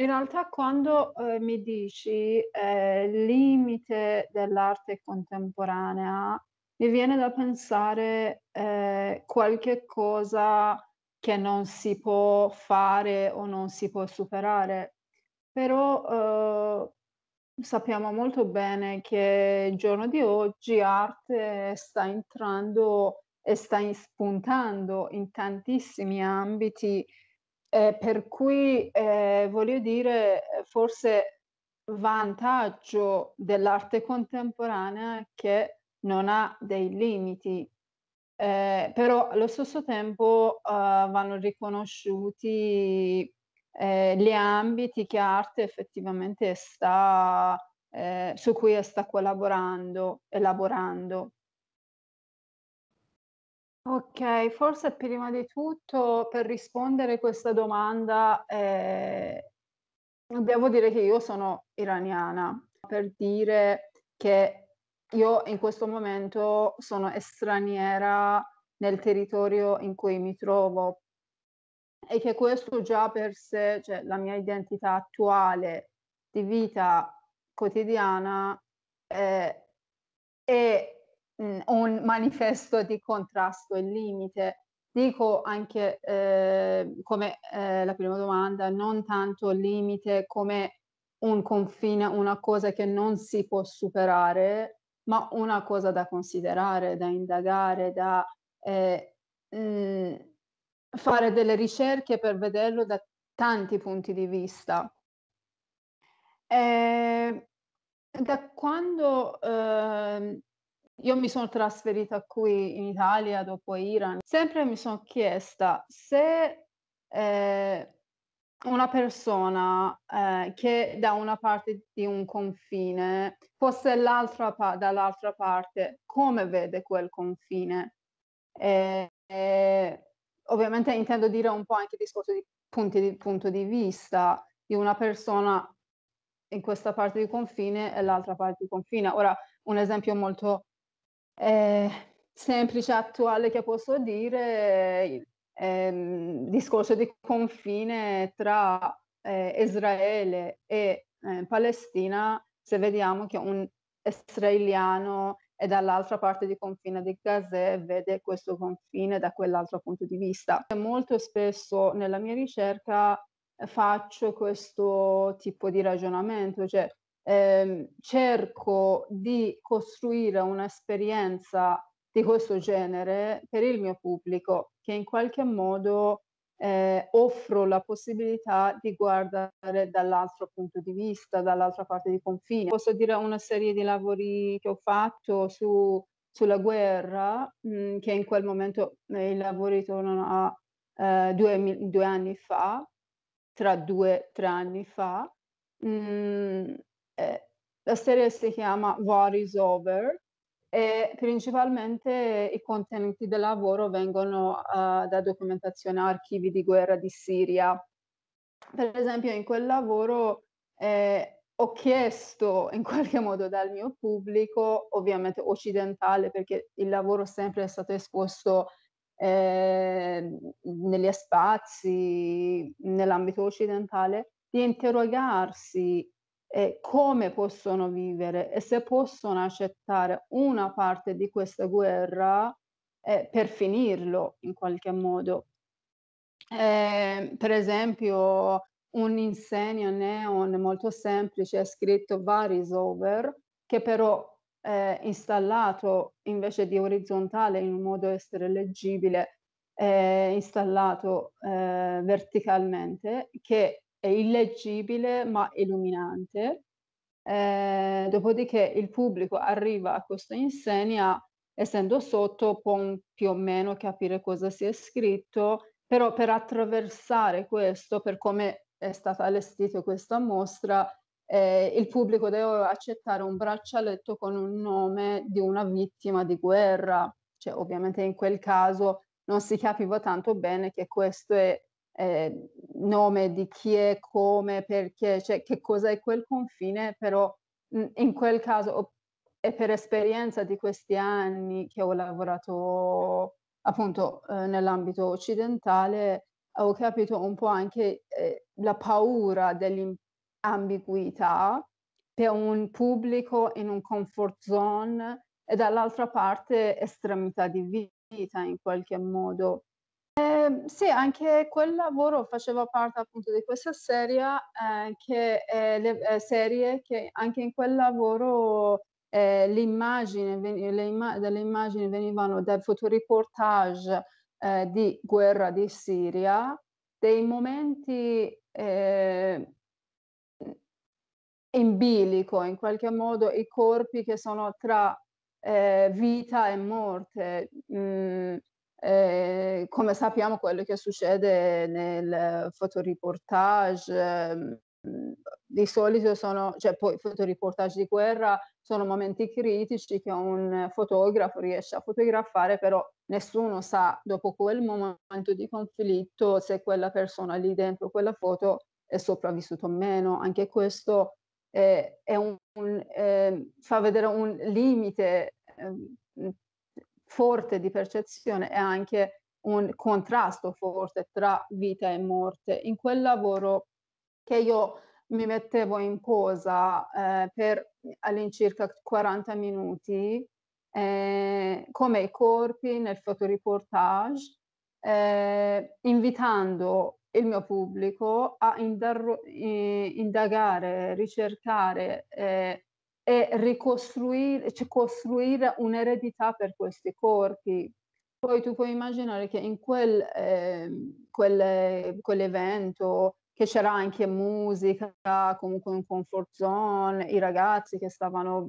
In realtà quando eh, mi dici eh, limite dell'arte contemporanea, mi viene da pensare eh, qualche cosa che non si può fare o non si può superare, però eh, sappiamo molto bene che il giorno di oggi arte sta entrando e sta spuntando in tantissimi ambiti eh, per cui eh, voglio dire, eh, forse vantaggio dell'arte contemporanea che non ha dei limiti, eh, però allo stesso tempo eh, vanno riconosciuti eh, gli ambiti che arte effettivamente sta, eh, su cui sta collaborando, elaborando. Ok, forse prima di tutto per rispondere a questa domanda, ehm, devo dire che io sono iraniana, per dire che io in questo momento sono straniera nel territorio in cui mi trovo e che questo già per sé, cioè la mia identità attuale di vita quotidiana, eh, è mh, mm, un manifesto di contrasto e limite. Dico anche eh, come eh, la prima domanda, non tanto limite come un confine, una cosa che non si può superare, ma una cosa da considerare, da indagare, da eh, mh, mm, fare delle ricerche per vederlo da tanti punti di vista. E eh, da quando eh, io mi sono trasferita qui in Italia dopo Iran. Sempre mi sono chiesta se eh, una persona eh, che da una parte di un confine fosse l'altra pa- dall'altra parte, come vede quel confine? Eh, ovviamente intendo dire un po' anche il discorso di, punti di punto di vista di una persona in questa parte di confine e l'altra parte di confine. Ora, un esempio molto eh, semplice, attuale che posso dire, il ehm, discorso di confine tra eh, Israele e eh, Palestina, se vediamo che un israeliano è dall'altra parte di confine di Gaza e vede questo confine da quell'altro punto di vista. Molto spesso nella mia ricerca eh, faccio questo tipo di ragionamento, cioè eh, cerco di costruire un'esperienza di questo genere per il mio pubblico, che in qualche modo eh, offro la possibilità di guardare dall'altro punto di vista, dall'altra parte di confine. Posso dire una serie di lavori che ho fatto su, sulla guerra, mh, che in quel momento eh, i lavori tornano a eh, due, due, anni fa, tra due, tre anni fa. Mh, eh, la serie si chiama War is Over e principalmente i contenuti del lavoro vengono uh, da documentazione a archivi di guerra di Siria. Per esempio in quel lavoro eh, ho chiesto in qualche modo dal mio pubblico, ovviamente occidentale, perché il lavoro sempre è stato esposto eh, negli spazi, nell'ambito occidentale, di interrogarsi eh, come possono vivere e se possono accettare una parte di questa guerra eh, per finirlo in qualche modo. Eh, per esempio, un insegno neon molto semplice è scritto Var is over, che però è eh, installato invece di orizzontale in un modo essere leggibile, è installato eh, verticalmente, che è illeggibile ma illuminante. Eh, dopodiché il pubblico arriva a questa insegna, essendo sotto, può più o meno capire cosa si è scritto, però per attraversare questo, per come è stata allestita questa mostra, eh, il pubblico deve accettare un braccialetto con un nome di una vittima di guerra. Cioè, ovviamente in quel caso non si capiva tanto bene che questo è eh, nome di chi è, come, perché, cioè che cosa è quel confine, però mh, mhmm, in quel caso e per esperienza di questi anni che ho lavorato appunto eh, nell'ambito occidentale, ho capito un po' anche eh, la paura dell'ambiguità per un pubblico in un comfort zone e dall'altra parte estremità di vita in qualche modo. Ehm, sì, anche quel lavoro faceva parte appunto di questa serie, ehm, che ehm, le ehm, serie che anche in quel lavoro, ehm, l'immagine veni le imma delle immagini venivano dal fotoreportage, ehm, di guerra di Siria, dei momenti, ehm, in bilico, in qualche modo i corpi che sono tra, ehm, vita e morte, mhmm eh, come sappiamo quello che succede nel fotoriportage, mm, di solito sono, cioè poi fotoriportage di guerra sono momenti critici che un fotografo riesce a fotografare, però nessuno sa dopo quel momento di conflitto se quella persona lì dentro quella foto è sopravvissuta o meno. Anche questo è, è un, un, ehm, è, fa vedere un limite. Eh, forte di percezione e anche un contrasto forte tra vita e morte. In quel lavoro che io mi mettevo in posa eh, per all'incirca 40 minuti, eh, come i corpi nel fotoriportage, eh, invitando il mio pubblico a indar- eh, indagare, ricercare, eh, e ricostruire, cioè costruire un'eredità per questi corpi. Poi tu puoi immaginare che in quel, eh, quel, quell'evento che c'era anche musica, comunque un comfort zone, i ragazzi che stavano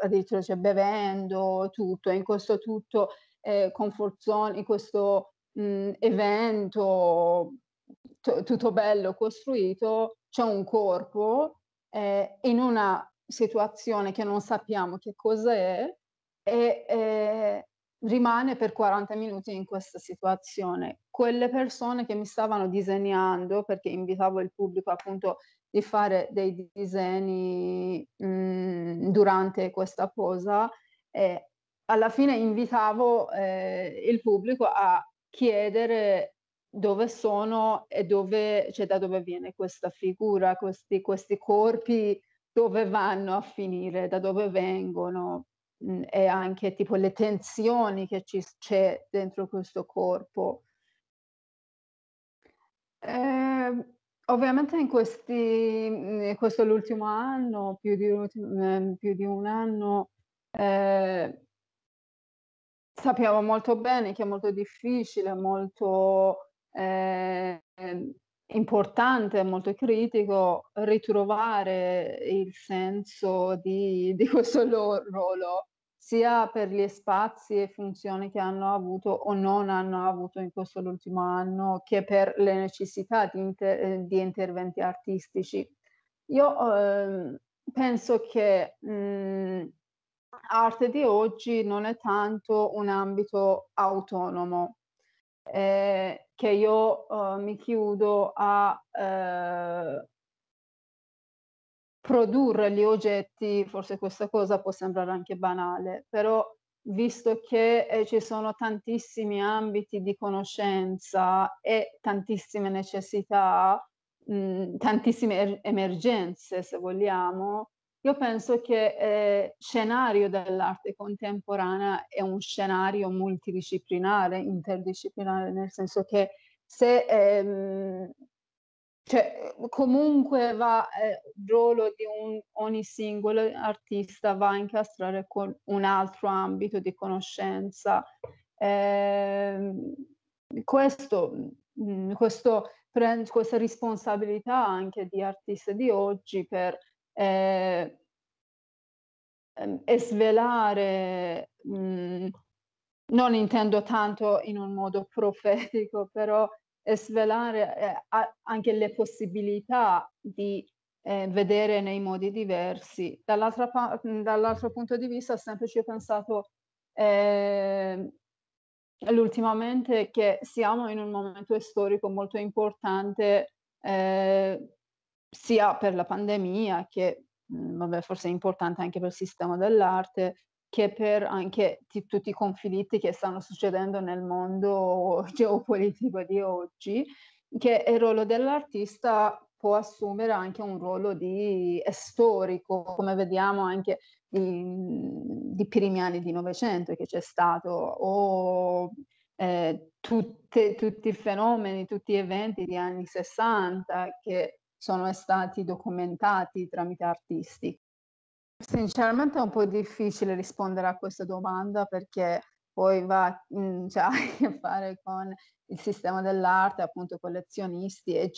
addirittura cioè, bevendo, tutto, in questo tutto eh, comfort zone, in questo mh, mm, evento t- tutto bello costruito, c'è un corpo eh, in una situazione che non sappiamo che cosa è e, e rimane per 40 minuti in questa situazione. Quelle persone che mi stavano disegnando, perché invitavo il pubblico appunto di fare dei disegni mh, mm, durante questa posa, eh, alla fine invitavo eh, il pubblico a chiedere dove sono e dove, cioè da dove viene questa figura, questi, questi corpi dove vanno a finire, da dove vengono mh, mhmm, e anche tipo le tensioni che ci, c'è dentro questo corpo. Eh, ovviamente in questi, mhmm, questo è l'ultimo anno, più di, un, ehm, più di un anno, eh, sappiamo molto bene che è molto difficile, molto... Eh, importante, molto critico, ritrovare il senso di, di questo loro ruolo, sia per gli spazi e funzioni che hanno avuto o non hanno avuto in questo ultimo anno, che per le necessità di, inter- eh, di interventi artistici. Io eh, penso che mh, mhmm, arte di oggi non è tanto un ambito autonomo, eh, che io eh, mi chiudo a eh, produrre gli oggetti, forse questa cosa può sembrare anche banale, però visto che eh, ci sono tantissimi ambiti di conoscenza e tantissime necessità, mh, mm, tantissime er- emergenze, se vogliamo, io penso che eh, scenario dell'arte contemporanea è un scenario multidisciplinare, interdisciplinare, nel senso che se ehm, cioè, comunque va eh, il ruolo di un, ogni singolo artista va a incastrare con un altro ambito di conoscenza. Eh, questo, mh, mm, questo, questa responsabilità anche di artista di oggi per eh, e svelare, mh, mhmm, non intendo tanto in un modo profetico, però e svelare eh, anche le possibilità di eh, vedere nei modi diversi. Dall'altro, mhmm, dall'altro punto di vista, sempre ci ho pensato eh, ultimamente che siamo in un momento storico molto importante eh, sia per la pandemia che mhmm, vabbè, forse è importante anche per il sistema dell'arte, che per anche t- tutti i conflitti che stanno succedendo nel mondo geopolitico di oggi, che il ruolo dell'artista può assumere anche un ruolo di, storico, come vediamo anche di, di primi anni di Novecento che c'è stato, o eh, tutte, tutti i fenomeni, tutti gli eventi degli anni 60 che sono stati documentati tramite artisti. Sinceramente è un po' difficile rispondere a questa domanda perché poi va mm, cioè, a che fare con il sistema dell'arte, appunto collezionisti e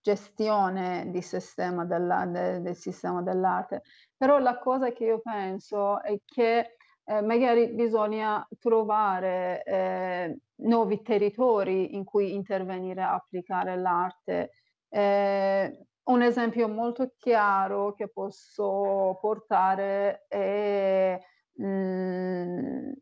gestione di sistema della, de, del sistema dell'arte. Però la cosa che io penso è che eh, magari bisogna trovare eh, nuovi territori in cui intervenire e applicare l'arte eh, un esempio molto chiaro che posso portare è mh, mhmm,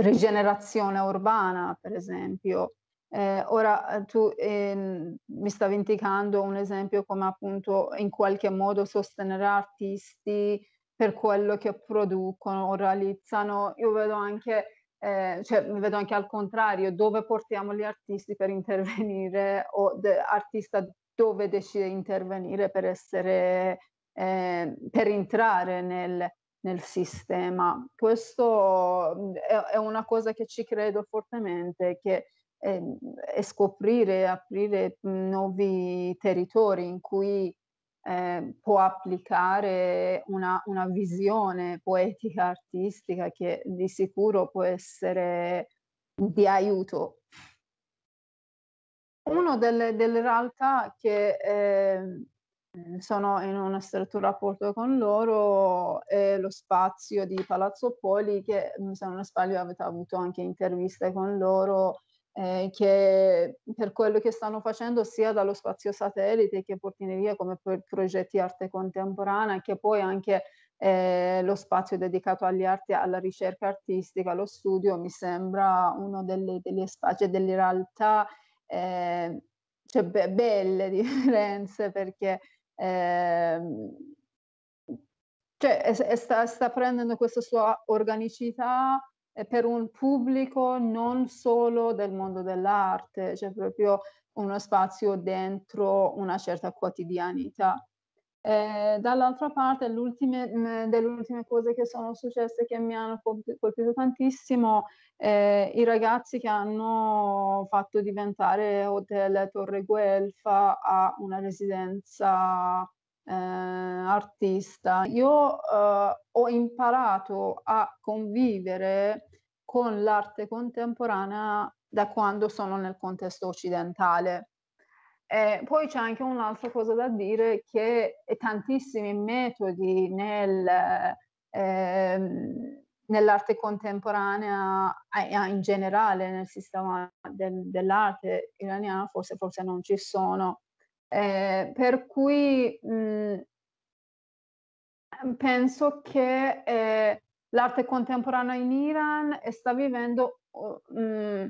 rigenerazione urbana, per esempio. Eh, ora eh, tu eh, mi stavi indicando un esempio come appunto in qualche modo sostenere artisti per quello che producono o realizzano. Io vedo anche eh, cioè, vedo anche al contrario, dove portiamo gli artisti per intervenire o de- artista dove decide di intervenire per essere eh, per entrare nel, nel sistema. Questo mhmm, è, è, una cosa che ci credo fortemente, che è, ehm, è scoprire, aprire mhmm, nuovi territori in cui eh, può applicare una, una, visione poetica, artistica che di sicuro può essere di aiuto una delle, delle, realtà che ehm, eh, sono in un stretto rapporto con loro è lo spazio di Palazzo Poli, che mm, se non sbaglio avete avuto anche interviste con loro, eh, che per quello che stanno facendo sia dallo spazio satellite che portineria come per progetti arte contemporanea, che poi anche eh, lo spazio dedicato agli arti, alla ricerca artistica, allo studio, mi sembra uno delle, degli spazi, cioè delle realtà eh, cioè be- belle differenze perché eh, cioè, è, è sta, sta, prendendo questa sua organicità eh, per un pubblico non solo del mondo dell'arte, cioè proprio uno spazio dentro una certa quotidianità. Eh, dall'altra parte, mm, delle ultime cose che sono successe che mi hanno colpito tantissimo eh, i ragazzi che hanno fatto diventare Hotel Torre Guelfa a una residenza eh, artista. Io eh, ho imparato a convivere con l'arte contemporanea da quando sono nel contesto occidentale. Eh, poi c'è anche un'altra cosa da dire che tantissimi metodi nel, eh, nell'arte contemporanea in generale, nel sistema del, dell'arte iraniana, forse, forse, non ci sono. Eh, per cui mh, mm, penso che eh, l'arte contemporanea in Iran eh, sta vivendo oh, mh, mm,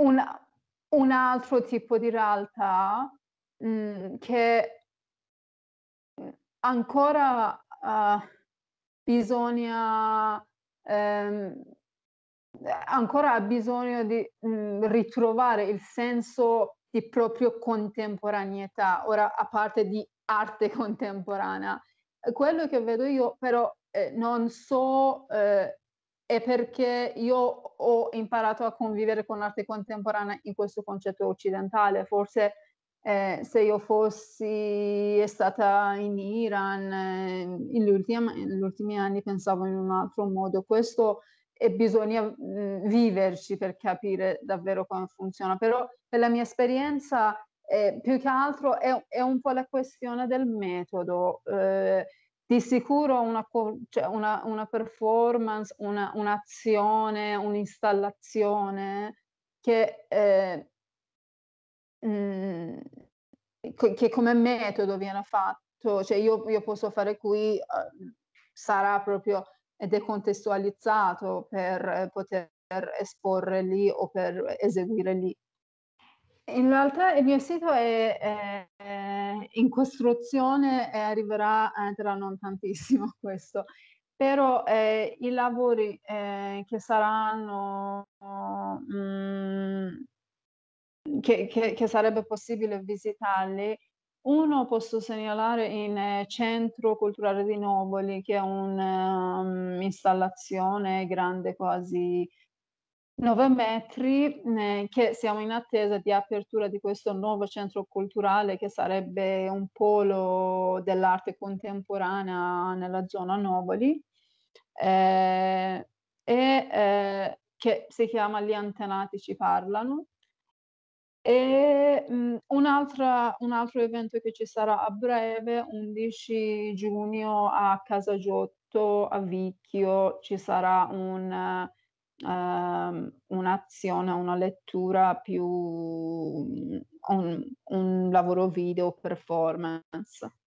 un, un, altro tipo di realtà mh, mm, che ancora... Uh, bisogna ehm, ancora ha bisogno di mh, mm, ritrovare il senso di proprio contemporaneità, ora a parte di arte contemporanea. Quello che vedo io però eh, non so eh, è perché io ho imparato a convivere con l'arte contemporanea in questo concetto occidentale, forse eh, se io fossi stata in Iran eh, negli ultimi anni pensavo in un altro modo. Questo e bisogna mh, mm, viverci per capire davvero come funziona. Però per la mia esperienza eh, più che altro è, è, un po' la questione del metodo. Eh, di sicuro una, cioè una, una performance, una, un'azione, un'installazione che eh, Mhmm, che come metodo viene fatto, cioè io, io posso fare qui, uh, sarà proprio decontestualizzato per eh, poter esporre lì o per eseguire lì. In realtà il mio sito è, è, è in costruzione e arriverà tra non tantissimo questo, però eh, i lavori eh, che saranno mh, mhmm, che, che, che sarebbe possibile visitarli. Uno posso segnalare in eh, Centro Culturale di Noboli, che è un'installazione ehm, um, grande quasi 9 metri, eh, che siamo in attesa di apertura di questo nuovo centro culturale che sarebbe un polo dell'arte contemporanea nella zona Noboli, eh, e eh, che si chiama Gli antenati ci parlano e, mhmm, un'altra un altro evento che ci sarà a breve, 11 giugno a Casa Giotto, a Vicchio, ci sarà un ehm, un'azione, una lettura più mhmm, un un lavoro video performance.